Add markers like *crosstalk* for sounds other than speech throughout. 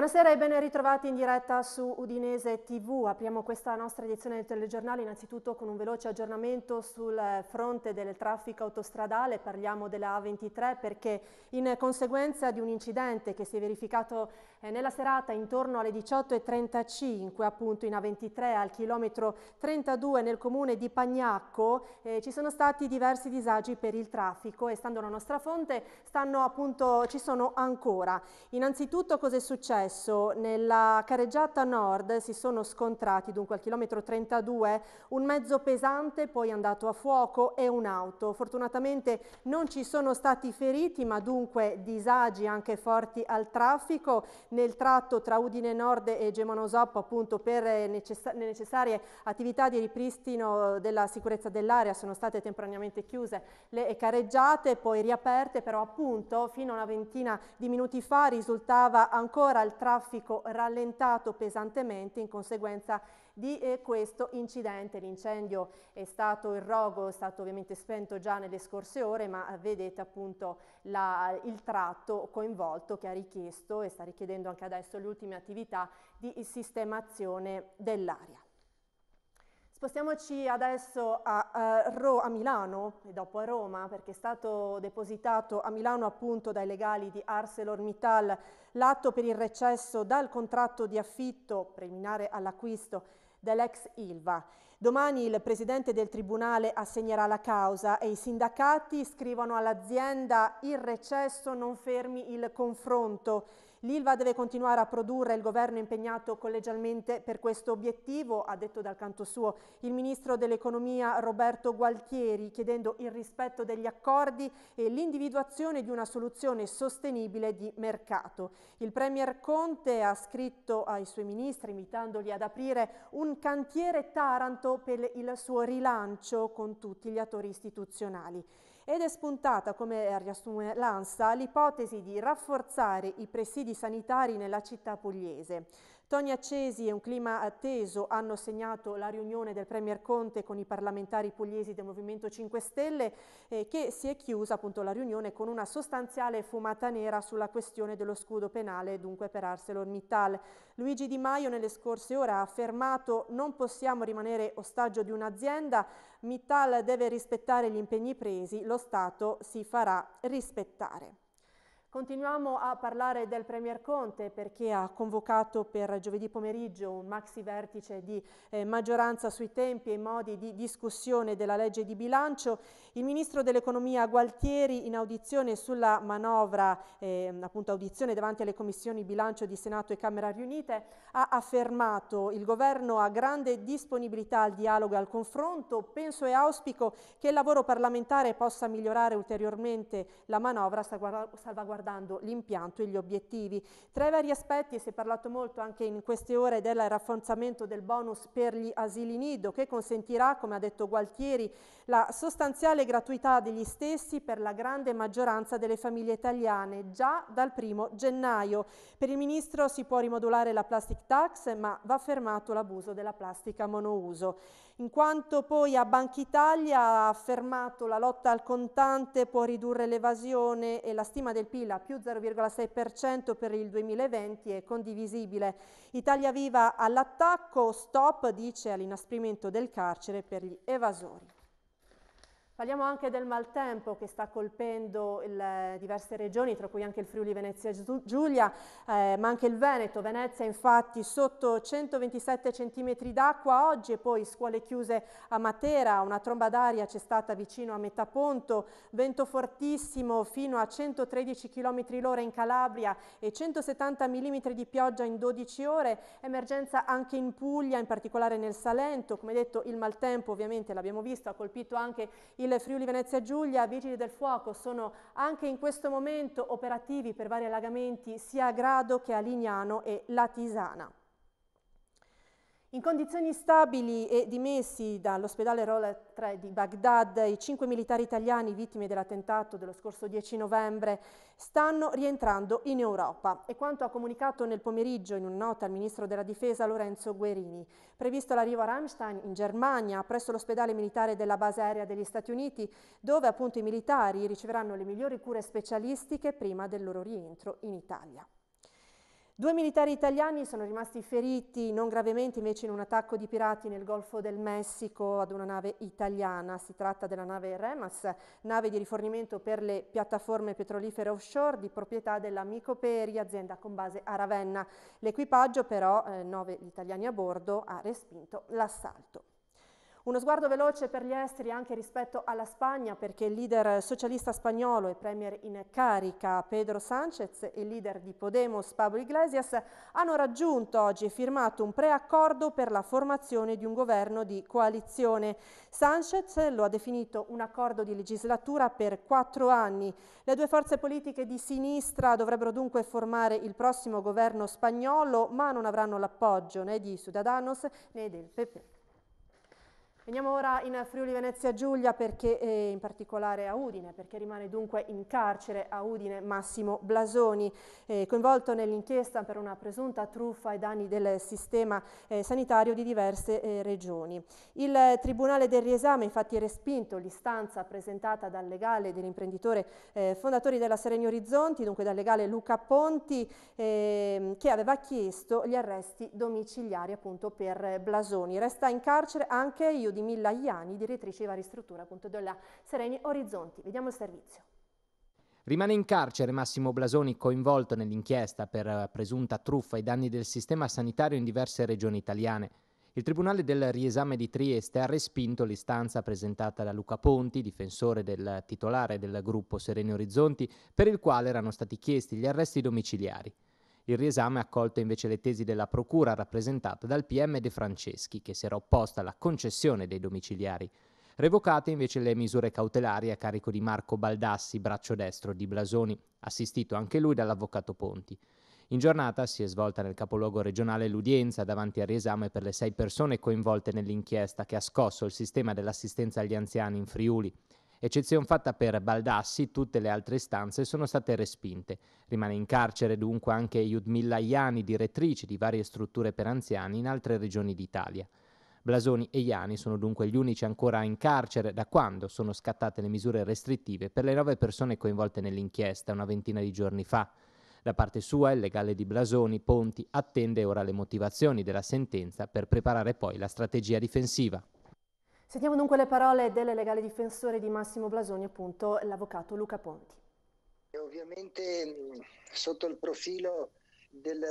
Buonasera e ben ritrovati in diretta su Udinese TV. Apriamo questa nostra edizione del telegiornale innanzitutto con un veloce aggiornamento sul eh, fronte del traffico autostradale. Parliamo della A23 perché in conseguenza di un incidente che si è verificato eh, nella serata intorno alle 18.35 appunto in A23 al chilometro 32 nel comune di Pagnacco eh, ci sono stati diversi disagi per il traffico e stando alla nostra fonte stanno, appunto, ci sono ancora. Innanzitutto cosa è successo? Nella careggiata nord si sono scontrati dunque al chilometro 32 un mezzo pesante poi andato a fuoco e un'auto. Fortunatamente non ci sono stati feriti ma dunque disagi anche forti al traffico nel tratto tra Udine Nord e Gemonosoppo appunto per eh, necessa le necessarie attività di ripristino della sicurezza dell'area sono state temporaneamente chiuse le careggiate, poi riaperte, però appunto fino a una ventina di minuti fa risultava ancora il traffico rallentato pesantemente in conseguenza di eh, questo incidente. L'incendio è stato il rogo, è stato ovviamente spento già nelle scorse ore, ma eh, vedete appunto la, il tratto coinvolto che ha richiesto e sta richiedendo anche adesso le ultime attività di sistemazione dell'aria. Spostiamoci adesso a, a, eh, a, Milano e dopo a Roma perché è stato depositato a Milano appunto dai legali di ArcelorMittal l'atto per il recesso dal contratto di affitto preliminare all'acquisto dell'ex Ilva. Domani il presidente del tribunale assegnerà la causa e i sindacati scrivono all'azienda il recesso non fermi il confronto. L'ILVA deve continuare a produrre, il governo è impegnato collegialmente per questo obiettivo, ha detto dal canto suo il ministro dell'economia Roberto Gualtieri, chiedendo il rispetto degli accordi e l'individuazione di una soluzione sostenibile di mercato. Il premier Conte ha scritto ai suoi ministri invitandoli ad aprire un cantiere Taranto per il suo rilancio con tutti gli attori istituzionali ed è spuntata, come riassume l'ANSA, l'ipotesi di rafforzare i presidi sanitari nella città pugliese. Toni accesi e un clima atteso hanno segnato la riunione del Premier Conte con i parlamentari pugliesi del Movimento 5 Stelle eh, che si è chiusa appunto la riunione con una sostanziale fumata nera sulla questione dello scudo penale dunque per ArcelorMittal. Luigi Di Maio nelle scorse ore ha affermato non possiamo rimanere ostaggio di un'azienda Mittal deve rispettare gli impegni presi, lo Stato si farà rispettare. Continuiamo a parlare del Premier Conte perché ha convocato per giovedì pomeriggio un maxi vertice di eh, maggioranza sui tempi e i modi di discussione della legge di bilancio. Il Ministro dell'Economia Gualtieri in audizione sulla manovra, eh, appunto audizione davanti alle commissioni bilancio di Senato e Camera riunite, ha affermato il governo ha grande disponibilità al dialogo e al confronto. Penso e auspico che il lavoro parlamentare possa migliorare ulteriormente la manovra salvaguardando guardando l'impianto e gli obiettivi. Tra i vari aspetti si è parlato molto anche in queste ore del rafforzamento del bonus per gli asili nido che consentirà, come ha detto Gualtieri, la sostanziale gratuità degli stessi per la grande maggioranza delle famiglie italiane già dal primo gennaio. Per il Ministro si può rimodulare la plastic tax ma va fermato l'abuso della plastica monouso in quanto poi a Banca Italia ha affermato la lotta al contante può ridurre l'evasione e la stima del PIL a più 0,6% per il 2020 è condivisibile. Italia Viva all'attacco, stop dice all'inasprimento del carcere per gli evasori. Parliamo anche del maltempo che sta colpendo il, diverse regioni, tra cui anche il Friuli Venezia Giulia, eh, ma anche il Veneto. Venezia infatti sotto 127 cm d'acqua oggi e poi scuole chiuse a Matera, una tromba d'aria c'è stata vicino a Metaponto, vento fortissimo fino a 113 km l'ora in Calabria e 170 mm di pioggia in 12 ore, emergenza anche in Puglia, in particolare nel Salento. Come detto il maltempo ovviamente l'abbiamo visto, ha colpito anche il il Friuli Venezia Giulia, Vigili del Fuoco sono anche in questo momento operativi per vari allagamenti sia a Grado che a Lignano e Latisana. In condizioni stabili e dimessi dall'ospedale Rola 3 di Baghdad, i cinque militari italiani vittime dell'attentato dello scorso 10 novembre stanno rientrando in Europa. E quanto ha comunicato nel pomeriggio in una nota il ministro della difesa Lorenzo Guerini. Previsto l'arrivo a Rammstein in Germania, presso l'ospedale militare della base aerea degli Stati Uniti, dove appunto i militari riceveranno le migliori cure specialistiche prima del loro rientro in Italia. Due militari italiani sono rimasti feriti non gravemente invece in un attacco di pirati nel Golfo del Messico ad una nave italiana. Si tratta della nave Remas, nave di rifornimento per le piattaforme petrolifere offshore di proprietà della Micoperi, azienda con base a Ravenna. L'equipaggio però, eh, nove italiani a bordo, ha respinto l'assalto. Uno sguardo veloce per gli esteri anche rispetto alla Spagna, perché il leader socialista spagnolo e premier in carica Pedro Sánchez e il leader di Podemos Pablo Iglesias hanno raggiunto oggi e firmato un preaccordo per la formazione di un governo di coalizione. Sánchez lo ha definito un accordo di legislatura per quattro anni. Le due forze politiche di sinistra dovrebbero dunque formare il prossimo governo spagnolo, ma non avranno l'appoggio né di Ciudadanos né del PP. Veniamo ora in Friuli Venezia Giulia perché, eh, in particolare a Udine, perché rimane dunque in carcere a Udine Massimo Blasoni, eh, coinvolto nell'inchiesta per una presunta truffa ai danni del sistema eh, sanitario di diverse eh, regioni. Il Tribunale del riesame infatti ha respinto l'istanza presentata dal legale dell'imprenditore eh, fondatore della Serenio Orizzonti, dunque dal legale Luca Ponti, ehm, che aveva chiesto gli arresti domiciliari appunto per Blasoni. Resta in carcere anche io di Milla Iani, direttrice di varie strutture appunto della Sereni Orizzonti. Vediamo il servizio. Rimane in carcere Massimo Blasoni coinvolto nell'inchiesta per eh, presunta truffa ai danni del sistema sanitario in diverse regioni italiane. Il Tribunale del riesame di Trieste ha respinto l'istanza presentata da Luca Ponti, difensore del titolare del gruppo Sereni Orizzonti, per il quale erano stati chiesti gli arresti domiciliari. Il riesame ha accolto invece le tesi della Procura rappresentata dal PM De Franceschi, che si era opposta alla concessione dei domiciliari. Revocate invece le misure cautelari a carico di Marco Baldassi, braccio destro di Blasoni, assistito anche lui dall'avvocato Ponti. In giornata si è svolta nel capoluogo regionale l'udienza davanti al riesame per le sei persone coinvolte nell'inchiesta che ha scosso il sistema dell'assistenza agli anziani in Friuli. Eccezione fatta per Baldassi, tutte le altre istanze sono state respinte. Rimane in carcere dunque anche Judmilla Iani, direttrice di varie strutture per anziani in altre regioni d'Italia. Blasoni e Iani sono dunque gli unici ancora in carcere da quando sono scattate le misure restrittive per le nove persone coinvolte nell'inchiesta una ventina di giorni fa. Da parte sua, il legale di Blasoni, Ponti, attende ora le motivazioni della sentenza per preparare poi la strategia difensiva. Sentiamo dunque le parole del legale difensore di Massimo Blasoni, appunto l'avvocato Luca Ponti. Ovviamente mm, sotto il profilo del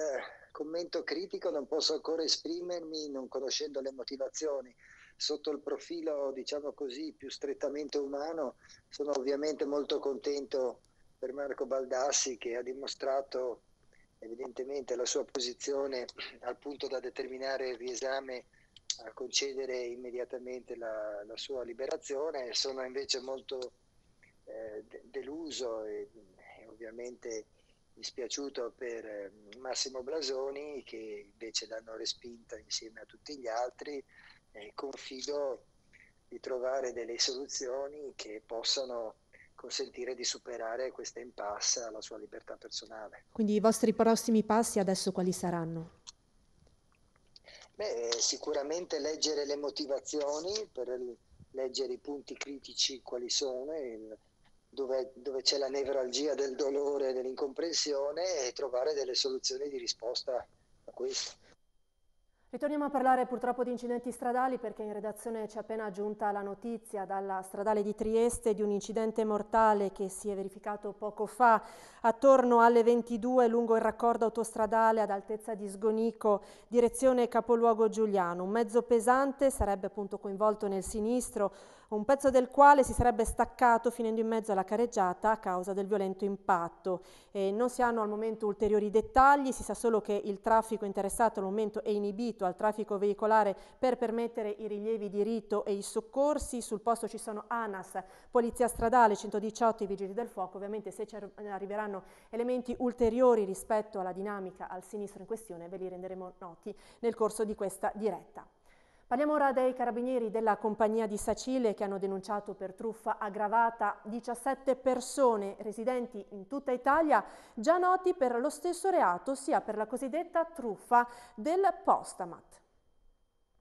commento critico non posso ancora esprimermi non conoscendo le motivazioni. Sotto il profilo, diciamo così, più strettamente umano, sono ovviamente molto contento per Marco Baldassi che ha dimostrato evidentemente la sua posizione al punto da determinare il riesame a concedere immediatamente la, la sua liberazione, sono invece molto eh, deluso e, e, ovviamente dispiaciuto per eh, Massimo Blasoni che invece l'hanno respinta insieme a tutti gli altri e confido di trovare delle soluzioni che possano consentire di superare questa impasse alla sua libertà personale. Quindi i vostri prossimi passi adesso quali saranno? Beh, sicuramente leggere le motivazioni, per leggere i punti critici quali sono, dove, dove c'è la nevralgia del dolore, dell'incomprensione e trovare delle soluzioni di risposta a questo. Ritorniamo a parlare purtroppo di incidenti stradali perché in redazione ci è appena giunta la notizia dalla stradale di Trieste di un incidente mortale che si è verificato poco fa attorno alle 22 lungo il raccordo autostradale ad altezza di Sgonico, direzione capoluogo Giuliano. Un mezzo pesante sarebbe appunto coinvolto nel sinistro, un pezzo del quale si sarebbe staccato finendo in mezzo alla careggiata a causa del violento impatto. Eh, non si hanno al momento ulteriori dettagli, si sa solo che il traffico interessato al momento è inibito al traffico veicolare per permettere i rilievi di rito e i soccorsi, sul posto ci sono ANAS, Polizia Stradale, 118 i Vigili del Fuoco, ovviamente se ci arriveranno elementi ulteriori rispetto alla dinamica al sinistro in questione ve li renderemo noti nel corso di questa diretta. Parliamo ora dei carabinieri della compagnia di Sacile che hanno denunciato per truffa aggravata 17 persone residenti in tutta Italia già noti per lo stesso reato, sia per la cosiddetta truffa del Postamat.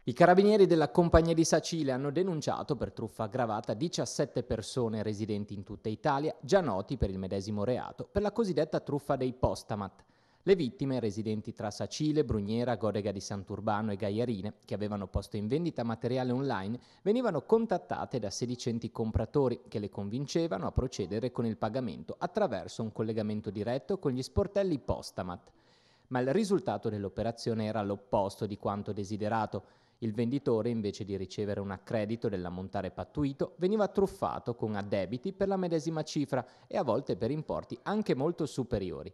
I carabinieri della compagnia di Sacile hanno denunciato per truffa aggravata 17 persone residenti in tutta Italia, già noti per il medesimo reato, per la cosiddetta truffa dei Postamat. Le vittime, residenti tra Sacile, Brugnera, Godega di Santurbano e Gaiarine, che avevano posto in vendita materiale online, venivano contattate da sedicenti compratori che le convincevano a procedere con il pagamento attraverso un collegamento diretto con gli sportelli Postamat. Ma il risultato dell'operazione era l'opposto di quanto desiderato. Il venditore, invece di ricevere un accredito dell'ammontare pattuito, veniva truffato con addebiti per la medesima cifra e a volte per importi anche molto superiori.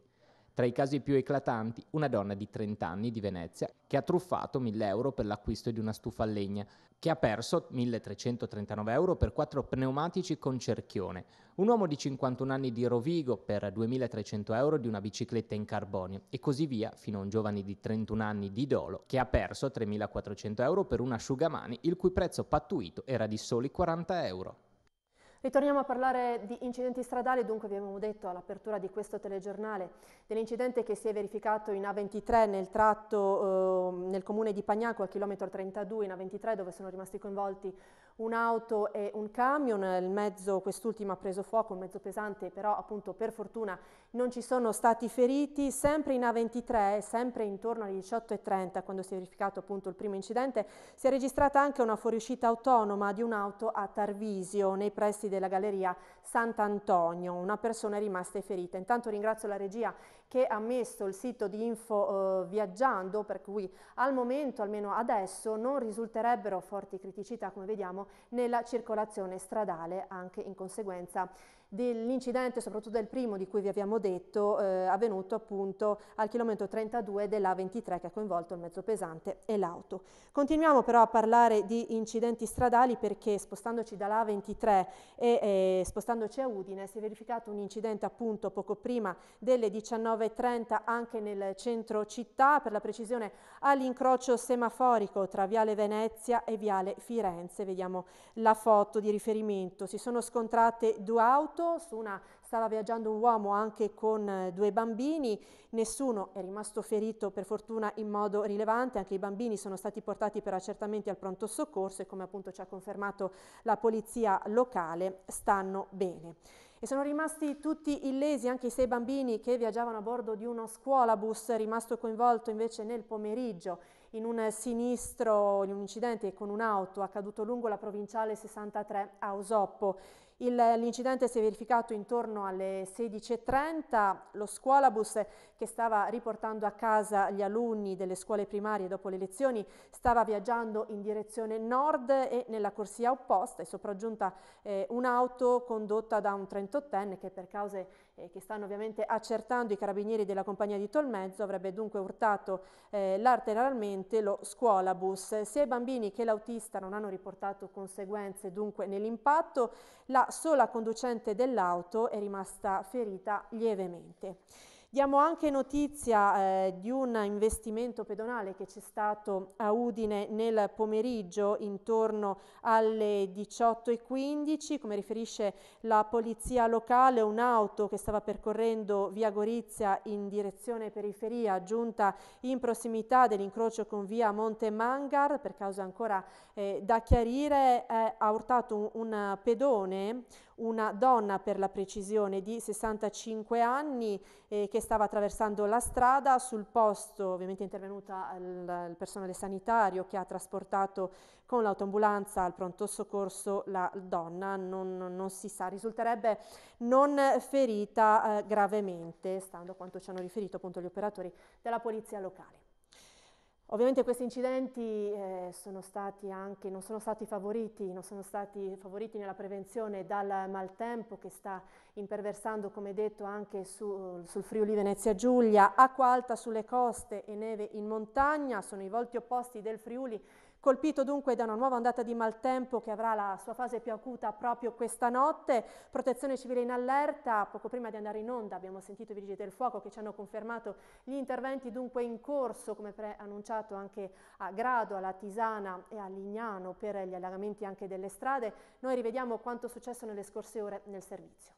Tra i casi più eclatanti, una donna di 30 anni di Venezia che ha truffato 1000 euro per l'acquisto di una stufa a legna, che ha perso 1339 euro per quattro pneumatici con cerchione, un uomo di 51 anni di Rovigo per 2300 euro di una bicicletta in carbonio e così via fino a un giovane di 31 anni di Dolo che ha perso 3400 euro per un asciugamani il cui prezzo pattuito era di soli 40 euro. Ritorniamo a parlare di incidenti stradali, dunque abbiamo detto all'apertura di questo telegiornale dell'incidente che si è verificato in A23 nel tratto eh, nel comune di Pagnaco a chilometro 32 in A23 dove sono rimasti coinvolti un'auto e un camion, il mezzo, quest'ultimo ha preso fuoco, un mezzo pesante, però appunto per fortuna non ci sono stati feriti, sempre in A23, sempre intorno alle 18.30 quando si è verificato appunto il primo incidente, si è registrata anche una fuoriuscita autonoma di un'auto a Tarvisio, nei pressi della galleria Sant'Antonio, una persona è rimasta ferita. Intanto ringrazio la regia che ha messo il sito di info eh, viaggiando, per cui al momento, almeno adesso, non risulterebbero forti criticità, come vediamo, nella circolazione stradale, anche in conseguenza dell'incidente, soprattutto del primo di cui vi abbiamo detto, eh, avvenuto appunto al chilometro 32 dell'A23 che ha coinvolto il mezzo pesante e l'auto. Continuiamo però a parlare di incidenti stradali perché spostandoci dall'A23 e eh, spostandoci a Udine si è verificato un incidente appunto poco prima delle 19.30 anche nel centro città, per la precisione all'incrocio semaforico tra Viale Venezia e Viale Firenze. Vediamo la foto di riferimento. Si sono scontrate due auto morto, su una stava viaggiando un uomo anche con eh, due bambini, nessuno è rimasto ferito per fortuna in modo rilevante, anche i bambini sono stati portati per accertamenti al pronto soccorso e come appunto ci ha confermato la polizia locale stanno bene e sono rimasti tutti illesi anche i sei bambini che viaggiavano a bordo di uno scuolabus rimasto coinvolto invece nel pomeriggio in un sinistro, in un incidente con un'auto accaduto lungo la provinciale 63 a Osoppo. L'incidente si è verificato intorno alle 16.30, lo scuolabus che stava riportando a casa gli alunni delle scuole primarie dopo le lezioni stava viaggiando in direzione nord e nella corsia opposta è sopraggiunta eh, un'auto condotta da un 38enne che per cause eh, che stanno ovviamente accertando i carabinieri della compagnia di Tolmezzo avrebbe dunque urtato eh, lateralmente lo scuolabus. Sia i bambini che l'autista non hanno riportato conseguenze dunque nell'impatto, la sola conducente dell'auto è rimasta ferita lievemente. Diamo anche notizia eh, di un investimento pedonale che c'è stato a Udine nel pomeriggio intorno alle 18.15, come riferisce la polizia locale, un'auto che stava percorrendo via Gorizia in direzione periferia giunta in prossimità dell'incrocio con via Monte Mangar, per causa ancora eh, da chiarire, eh, ha urtato un, un pedone, una donna per la precisione di 65 anni eh, che stava attraversando la strada, sul posto ovviamente è intervenuta il, il personale sanitario che ha trasportato con l'autoambulanza al pronto soccorso la donna, non, non si sa, risulterebbe non ferita eh, gravemente, stando a quanto ci hanno riferito appunto gli operatori della polizia locale. Ovviamente questi incidenti eh, sono anche, non sono stati favoriti, non sono stati favoriti nella prevenzione dal maltempo che sta imperversando, come detto, anche su, sul Friuli Venezia Giulia, acqua alta sulle coste e neve in montagna, sono i volti opposti del Friuli Colpito dunque da una nuova ondata di maltempo che avrà la sua fase più acuta proprio questa notte, protezione civile in allerta, poco prima di andare in onda abbiamo sentito i vigili del fuoco che ci hanno confermato gli interventi dunque in corso, come preannunciato anche a Grado, alla Tisana e a Lignano per gli allagamenti anche delle strade. Noi rivediamo quanto successo nelle scorse ore nel servizio.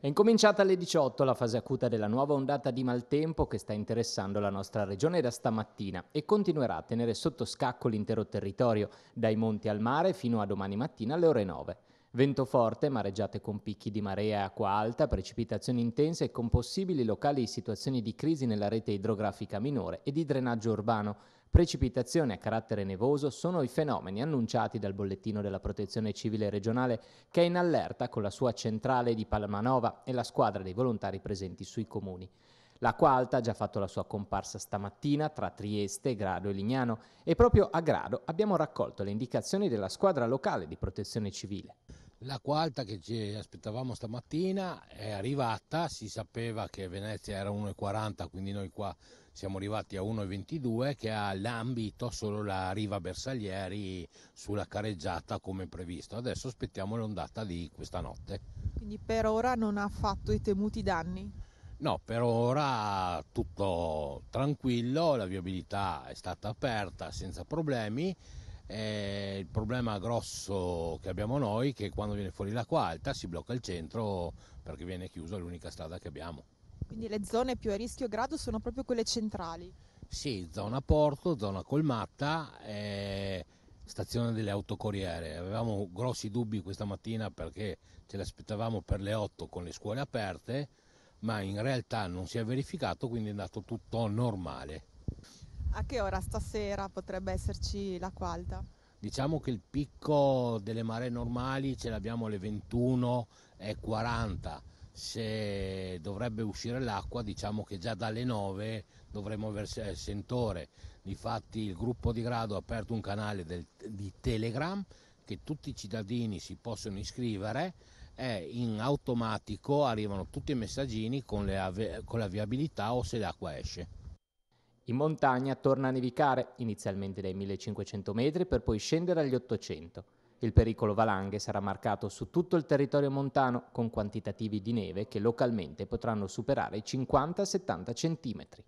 È incominciata alle 18 la fase acuta della nuova ondata di maltempo che sta interessando la nostra regione da stamattina e continuerà a tenere sotto scacco l'intero territorio, dai monti al mare fino a domani mattina alle ore 9. Vento forte, mareggiate con picchi di marea e acqua alta, precipitazioni intense e con possibili locali situazioni di crisi nella rete idrografica minore e di drenaggio urbano, precipitazione a carattere nevoso sono i fenomeni annunciati dal bollettino della Protezione Civile regionale che è in allerta con la sua centrale di Palmanova e la squadra dei volontari presenti sui comuni. L'acqua alta ha già fatto la sua comparsa stamattina tra Trieste, Grado e Lignano e proprio a Grado abbiamo raccolto le indicazioni della squadra locale di protezione civile. La quarta che ci aspettavamo stamattina è arrivata, si sapeva che Venezia era 1,40, quindi noi qua siamo arrivati a 1,22 che ha l'ambito solo la riva Bersaglieri sulla careggiata come previsto. Adesso aspettiamo l'ondata di questa notte. Quindi per ora non ha fatto i temuti danni? No, per ora tutto tranquillo, la viabilità è stata aperta senza problemi eh, il problema grosso che abbiamo noi è che quando viene fuori l'acqua alta si blocca il centro perché viene chiusa l'unica strada che abbiamo. Quindi le zone più a rischio grado sono proprio quelle centrali? Sì, zona porto, zona colmatta, eh, stazione delle autocorriere. Avevamo grossi dubbi questa mattina perché ce l'aspettavamo per le 8 con le scuole aperte, ma in realtà non si è verificato, quindi è andato tutto normale. A che ora stasera potrebbe esserci la qualta? Diciamo che il picco delle maree normali ce l'abbiamo alle 21.40. Se dovrebbe uscire l'acqua, diciamo che già dalle 9 dovremmo aver sentore. Difatti il gruppo di grado ha aperto un canale del, di Telegram che tutti i cittadini si possono iscrivere e in automatico arrivano tutti i messaggini con, ave- con la viabilità o se l'acqua esce. In montagna torna a nevicare, inizialmente dai 1500 metri per poi scendere agli 800. Il pericolo valanghe sarà marcato su tutto il territorio montano con quantitativi di neve che localmente potranno superare i 50-70 centimetri.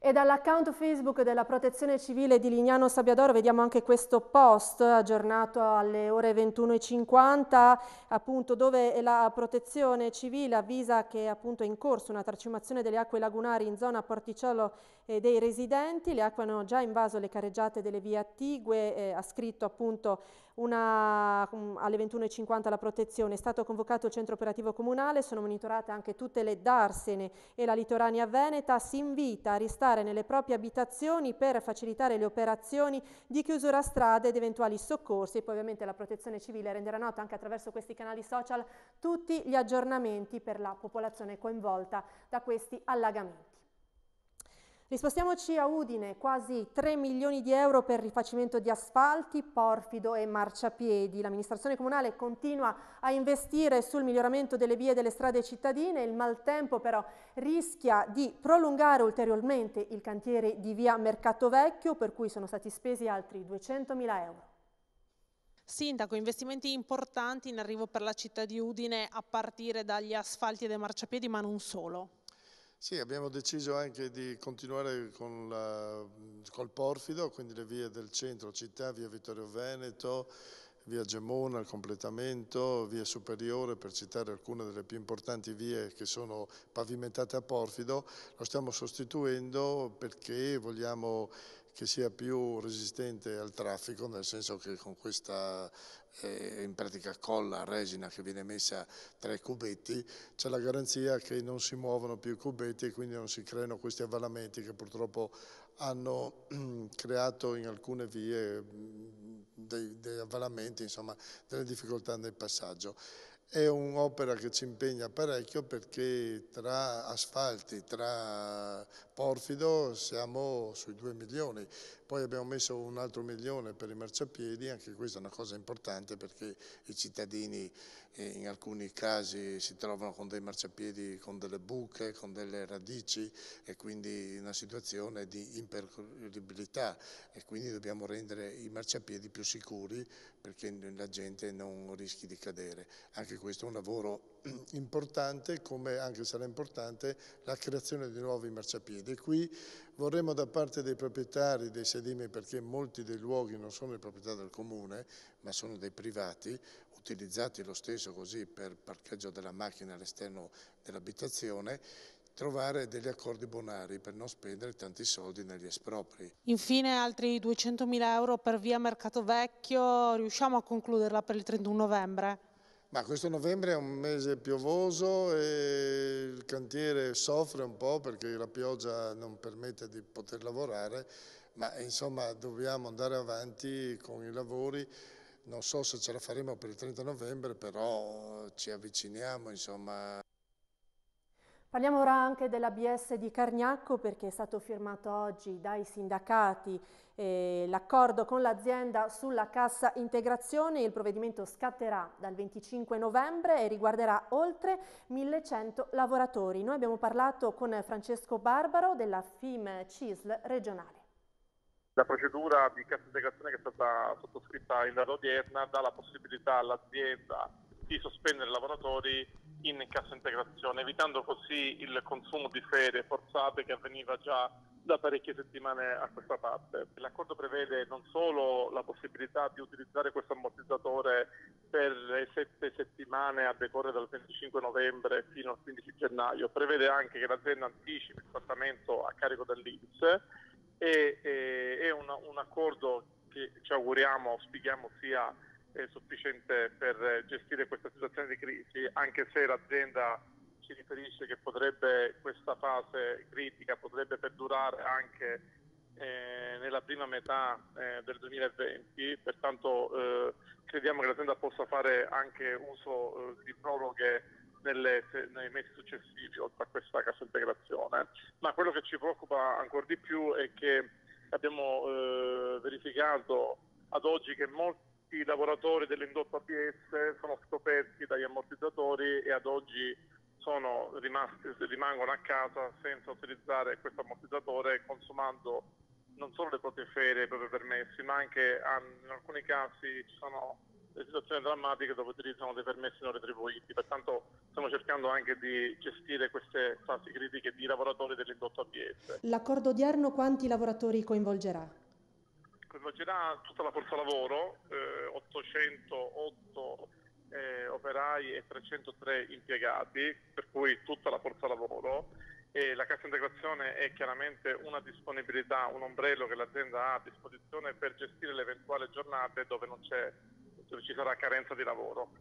E dall'account Facebook della Protezione Civile di Lignano Sabbiadoro vediamo anche questo post aggiornato alle ore 21.50 appunto dove la Protezione Civile avvisa che appunto è in corso una tracimazione delle acque lagunari in zona Porticello eh, dei residenti, le acque hanno già invaso le carreggiate delle vie attigue, eh, ha scritto appunto una, um, alle 21.50 la protezione, è stato convocato il centro operativo comunale, sono monitorate anche tutte le Darsene e la litorania veneta, si invita a restare nelle proprie abitazioni per facilitare le operazioni di chiusura strada ed eventuali soccorsi e poi ovviamente la protezione civile renderà nota anche attraverso questi canali social tutti gli aggiornamenti per la popolazione coinvolta da questi allagamenti. Rispostiamoci a Udine, quasi 3 milioni di euro per rifacimento di asfalti, porfido e marciapiedi. L'amministrazione comunale continua a investire sul miglioramento delle vie e delle strade cittadine, il maltempo però rischia di prolungare ulteriormente il cantiere di via Mercato Vecchio per cui sono stati spesi altri 200 mila euro. Sindaco, investimenti importanti in arrivo per la città di Udine a partire dagli asfalti e dai marciapiedi, ma non solo. Sì, abbiamo deciso anche di continuare con la, col Porfido, quindi le vie del centro città, via Vittorio Veneto, via Gemona al completamento, via Superiore per citare alcune delle più importanti vie che sono pavimentate a Porfido, lo stiamo sostituendo perché vogliamo che sia più resistente al traffico, nel senso che con questa eh, in pratica colla resina che viene messa tra i cubetti, c'è la garanzia che non si muovono più i cubetti e quindi non si creano questi avvalamenti che purtroppo hanno mm, creato in alcune vie mm, dei, dei avvalamenti, insomma, delle difficoltà nel passaggio. È un'opera che ci impegna parecchio perché tra asfalti, tra porfido siamo sui 2 milioni, poi abbiamo messo un altro milione per i marciapiedi, anche questa è una cosa importante perché i cittadini eh, in alcuni casi si trovano con dei marciapiedi con delle buche, con delle radici e quindi una situazione di impercorribilità e quindi dobbiamo rendere i marciapiedi più sicuri perché la gente non rischi di cadere. Anche questo è un lavoro importante. *clears throat* importante, come anche sarà importante, la creazione di nuovi marciapiedi. Qui vorremmo da parte dei proprietari dei sedimi, perché molti dei luoghi non sono di proprietà del comune, ma sono dei privati, utilizzati lo stesso così per parcheggio della macchina all'esterno dell'abitazione, trovare degli accordi bonari per non spendere tanti soldi negli espropri. Infine altri 200.000 euro per via Mercato Vecchio, riusciamo a concluderla per il 31 novembre? Ma questo novembre è un mese piovoso e il cantiere soffre un po' perché la pioggia non permette di poter lavorare, ma insomma dobbiamo andare avanti con i lavori. Non so se ce la faremo per il 30 novembre, però ci avviciniamo, insomma. Parliamo ora anche dell'ABS di Carniacco perché è stato firmato oggi dai sindacati eh, l'accordo con l'azienda sulla cassa integrazione. Il provvedimento scatterà dal 25 novembre e riguarderà oltre 1100 lavoratori. Noi abbiamo parlato con Francesco Barbaro della FIM CISL regionale. La procedura di cassa integrazione che è stata sottoscritta in data odierna dà la possibilità all'azienda di sospendere i lavoratori in cassa integrazione, evitando così il consumo di ferie forzate che avveniva già da parecchie settimane a questa parte. L'accordo prevede non solo la possibilità di utilizzare questo ammortizzatore per le sette settimane a decorrere dal 25 novembre fino al 15 gennaio, prevede anche che l'azienda anticipi il trattamento a carico dell'INPS e, e è un, un accordo che ci auguriamo, spieghiamo sia sufficiente per eh, gestire questa situazione di crisi, anche se l'azienda ci riferisce che potrebbe questa fase critica potrebbe perdurare anche eh, nella prima metà eh, del 2020, pertanto eh, crediamo che l'azienda possa fare anche uso eh, di proroghe nelle, nei mesi successivi oltre a questa casa integrazione. Ma quello che ci preoccupa ancora di più è che abbiamo eh, verificato ad oggi che molti i lavoratori dell'indotto ABS sono scoperti dagli ammortizzatori e ad oggi rimasti, rimangono a casa senza utilizzare questo ammortizzatore consumando non solo le proprie ferie, i propri permessi, ma anche in alcuni casi ci sono situazioni drammatiche dove utilizzano dei permessi non retribuiti. Pertanto stiamo cercando anche di gestire queste fasi critiche di lavoratori dell'indotto ABS. L'accordo odierno quanti lavoratori coinvolgerà? coinvolgerà tutta la forza lavoro, eh, 808 eh, operai e 303 impiegati, per cui tutta la forza lavoro. E la cassa integrazione è chiaramente una disponibilità, un ombrello che l'azienda ha a disposizione per gestire le eventuali giornate dove, non c'è, dove ci sarà carenza di lavoro.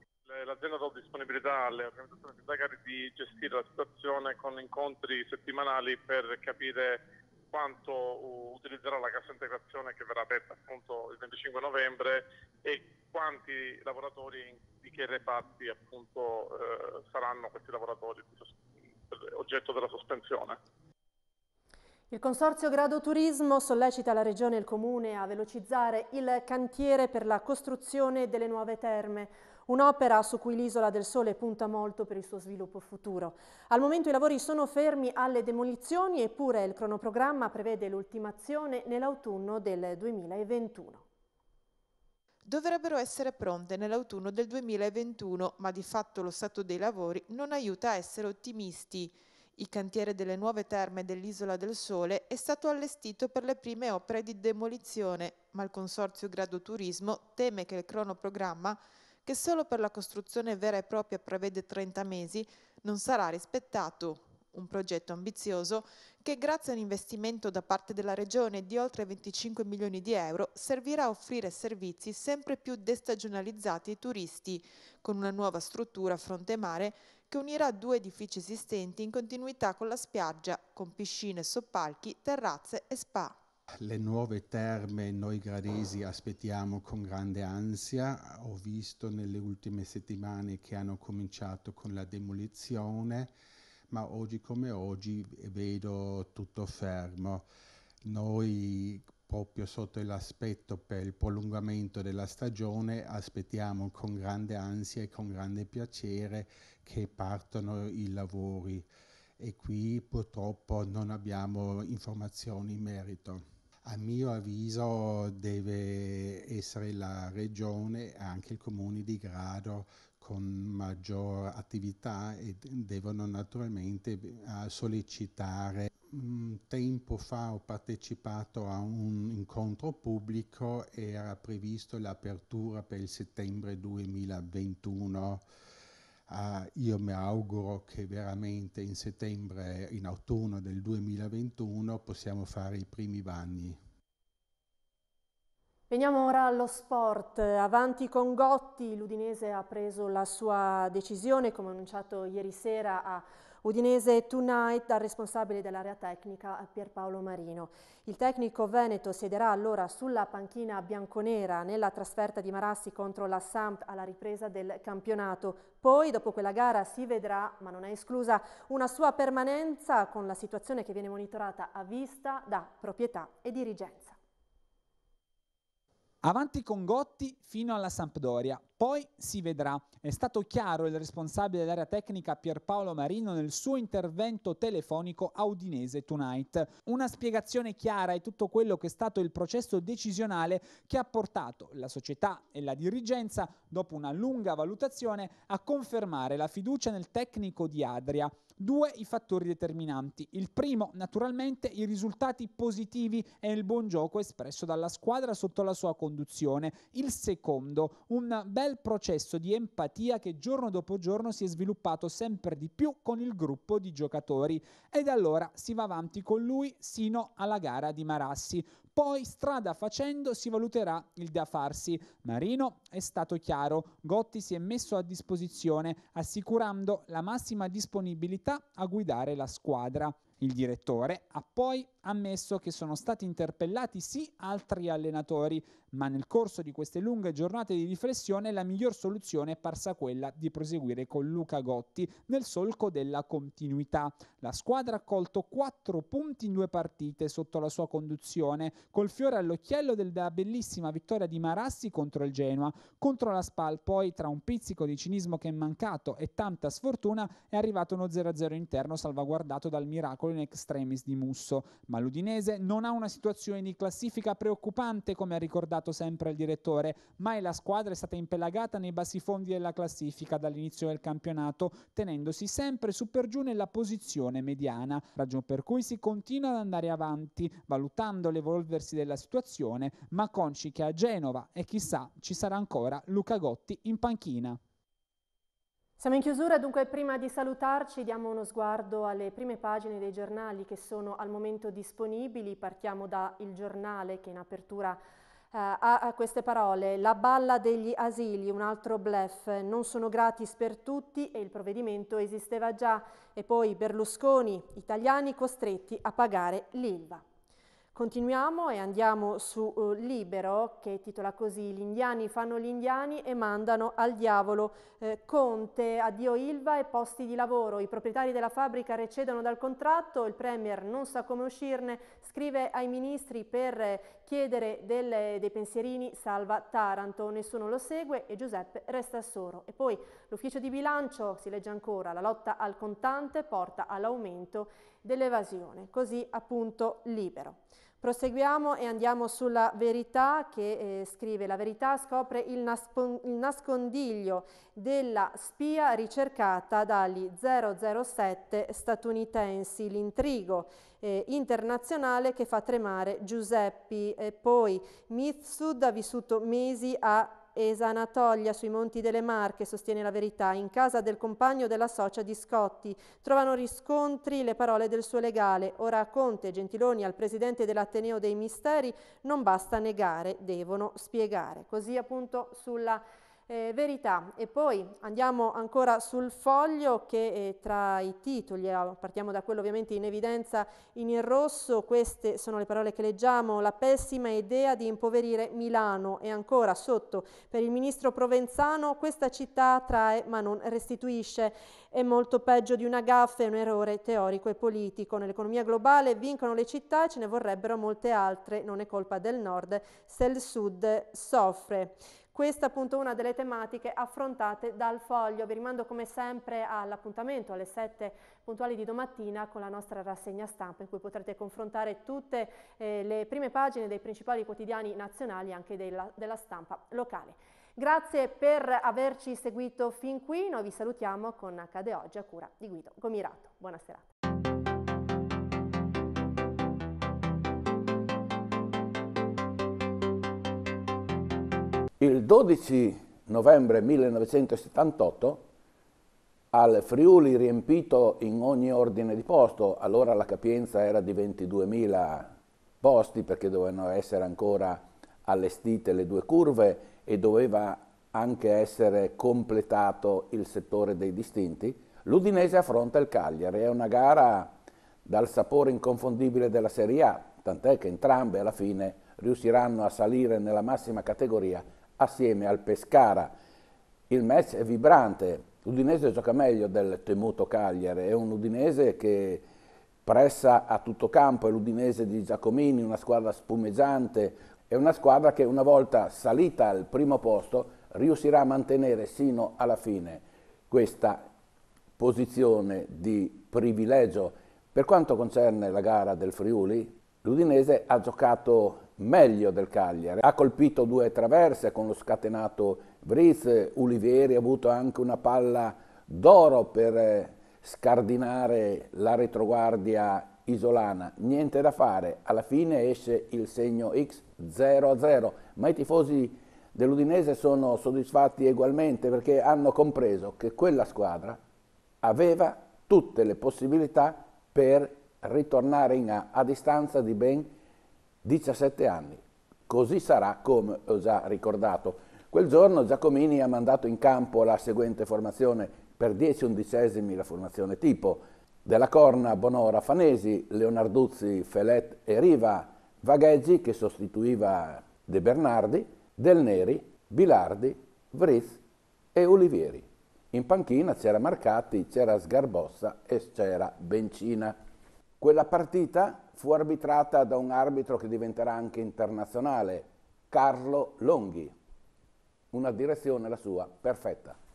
L'azienda ha dato disponibilità alle organizzazioni sindacali di gestire la situazione con incontri settimanali per capire quanto utilizzerà la cassa integrazione che verrà aperta appunto il 25 novembre e quanti lavoratori di che reparti appunto eh, saranno questi lavoratori oggetto della sospensione. Il Consorzio Grado Turismo sollecita la Regione e il Comune a velocizzare il cantiere per la costruzione delle nuove terme un'opera su cui l'isola del Sole punta molto per il suo sviluppo futuro. Al momento i lavori sono fermi alle demolizioni eppure il cronoprogramma prevede l'ultimazione nell'autunno del 2021. Dovrebbero essere pronte nell'autunno del 2021, ma di fatto lo stato dei lavori non aiuta a essere ottimisti. Il cantiere delle nuove terme dell'Isola del Sole è stato allestito per le prime opere di demolizione, ma il Consorzio Grado Turismo teme che il cronoprogramma che solo per la costruzione vera e propria prevede 30 mesi, non sarà rispettato. Un progetto ambizioso che grazie a un investimento da parte della Regione di oltre 25 milioni di euro servirà a offrire servizi sempre più destagionalizzati ai turisti, con una nuova struttura a fronte mare che unirà due edifici esistenti in continuità con la spiaggia, con piscine, soppalchi, terrazze e spa. Le nuove terme noi gradesi aspettiamo con grande ansia, ho visto nelle ultime settimane che hanno cominciato con la demolizione, ma oggi come oggi vedo tutto fermo. Noi proprio sotto l'aspetto per il prolungamento della stagione aspettiamo con grande ansia e con grande piacere che partano i lavori e qui purtroppo non abbiamo informazioni in merito a mio avviso deve essere la regione e anche il comune di grado con maggior attività e devono naturalmente eh, sollecitare. Tempo fa ho partecipato a un incontro pubblico, era previsto l'apertura per il settembre 2021 Uh, io mi auguro che veramente in settembre, in autunno del 2021, possiamo fare i primi bagni. Veniamo ora allo sport. Avanti con Gotti, l'Udinese ha preso la sua decisione, come annunciato ieri sera a Udinese Tonight dal responsabile dell'area tecnica Pierpaolo Marino. Il tecnico veneto siederà allora sulla panchina bianconera nella trasferta di Marassi contro la Samp alla ripresa del campionato. Poi dopo quella gara si vedrà, ma non è esclusa, una sua permanenza con la situazione che viene monitorata a vista da proprietà e dirigenza. Avanti con Gotti fino alla Sampdoria. Poi si vedrà. È stato chiaro il responsabile dell'area tecnica Pierpaolo Marino nel suo intervento telefonico a Udinese Tonight. Una spiegazione chiara è tutto quello che è stato il processo decisionale che ha portato la società e la dirigenza, dopo una lunga valutazione, a confermare la fiducia nel tecnico di Adria. Due i fattori determinanti. Il primo, naturalmente, i risultati positivi e il buon gioco espresso dalla squadra sotto la sua conduzione. Il secondo, un bel bel processo di empatia che giorno dopo giorno si è sviluppato sempre di più con il gruppo di giocatori e da allora si va avanti con lui sino alla gara di Marassi. Poi strada facendo si valuterà il da farsi. Marino è stato chiaro, Gotti si è messo a disposizione assicurando la massima disponibilità a guidare la squadra. Il direttore ha poi ammesso che sono stati interpellati sì altri allenatori, ma nel corso di queste lunghe giornate di riflessione la miglior soluzione è parsa quella di proseguire con Luca Gotti nel solco della continuità. La squadra ha colto 4 punti in due partite sotto la sua conduzione, col fiore all'occhiello della bellissima vittoria di Marassi contro il Genoa. Contro la Spal poi, tra un pizzico di cinismo che è mancato e tanta sfortuna, è arrivato uno 0-0 interno salvaguardato dal miracolo in extremis di Musso. Ma ma l'Udinese non ha una situazione di classifica preoccupante, come ha ricordato sempre il direttore. Mai la squadra è stata impelagata nei bassi fondi della classifica dall'inizio del campionato, tenendosi sempre su per giù nella posizione mediana, ragion per cui si continua ad andare avanti, valutando l'evolversi della situazione, ma conci che a Genova e chissà ci sarà ancora Luca Gotti in panchina. Siamo in chiusura, dunque prima di salutarci diamo uno sguardo alle prime pagine dei giornali che sono al momento disponibili. Partiamo da Il Giornale che in apertura eh, ha queste parole. La balla degli asili, un altro blef, non sono gratis per tutti e il provvedimento esisteva già. E poi Berlusconi, italiani costretti a pagare l'ILVA. Continuiamo e andiamo su uh, Libero che titola così Gli indiani fanno gli indiani e mandano al diavolo eh, Conte, addio Ilva e posti di lavoro. I proprietari della fabbrica recedono dal contratto, il Premier non sa come uscirne, scrive ai ministri per chiedere delle, dei pensierini salva Taranto, nessuno lo segue e Giuseppe resta solo. E poi l'ufficio di bilancio, si legge ancora, la lotta al contante porta all'aumento dell'evasione, così appunto libero. Proseguiamo e andiamo sulla verità che eh, scrive la verità scopre il, il nascondiglio della spia ricercata dagli 007 statunitensi, l'intrigo eh, internazionale che fa tremare Giuseppi e poi Mitsud ha vissuto mesi a Esanatoglia sui Monti delle Marche, sostiene la verità, in casa del compagno della socia di Scotti. Trovano riscontri le parole del suo legale. Ora a Conte, Gentiloni, al presidente dell'Ateneo dei Misteri, non basta negare, devono spiegare. Così appunto sulla eh, verità. E poi andiamo ancora sul foglio che eh, tra i titoli, eh, partiamo da quello ovviamente in evidenza in rosso, queste sono le parole che leggiamo, la pessima idea di impoverire Milano e ancora sotto per il ministro Provenzano questa città attrae ma non restituisce, è molto peggio di una gaffa e un errore teorico e politico. Nell'economia globale vincono le città e ce ne vorrebbero molte altre, non è colpa del nord se il sud soffre. Questa è appunto una delle tematiche affrontate dal foglio. Vi rimando come sempre all'appuntamento alle 7 puntuali di domattina con la nostra rassegna stampa in cui potrete confrontare tutte eh, le prime pagine dei principali quotidiani nazionali e anche della, della stampa locale. Grazie per averci seguito fin qui, noi vi salutiamo con HD Oggi a cura di Guido Gomirato. Buona serata. Il 12 novembre 1978 al Friuli riempito in ogni ordine di posto, allora la capienza era di 22.000 posti perché dovevano essere ancora allestite le due curve e doveva anche essere completato il settore dei distinti, l'Udinese affronta il Cagliari, è una gara dal sapore inconfondibile della Serie A, tant'è che entrambe alla fine riusciranno a salire nella massima categoria assieme al Pescara. Il match è vibrante, l'Udinese gioca meglio del temuto Cagliari, è un Udinese che pressa a tutto campo, è l'Udinese di Giacomini, una squadra spumeggiante, è una squadra che una volta salita al primo posto riuscirà a mantenere sino alla fine questa posizione di privilegio. Per quanto concerne la gara del Friuli, l'Udinese ha giocato meglio del Cagliari. Ha colpito due traverse con lo scatenato Vriz, Ulivieri ha avuto anche una palla d'oro per eh, scardinare la retroguardia isolana. Niente da fare, alla fine esce il segno X 0-0, ma i tifosi dell'Udinese sono soddisfatti egualmente perché hanno compreso che quella squadra aveva tutte le possibilità per ritornare in A a distanza di ben 17 anni. Così sarà come ho già ricordato. Quel giorno Giacomini ha mandato in campo la seguente formazione per 10 undicesimi la formazione tipo. Della Corna, Bonora, Fanesi, Leonarduzzi, Felet e Riva, Vagheggi che sostituiva De Bernardi, Del Neri, Bilardi, Vriz e Olivieri. In panchina c'era Marcati, c'era Sgarbossa e c'era Bencina. Quella partita fu arbitrata da un arbitro che diventerà anche internazionale, Carlo Longhi. Una direzione la sua perfetta.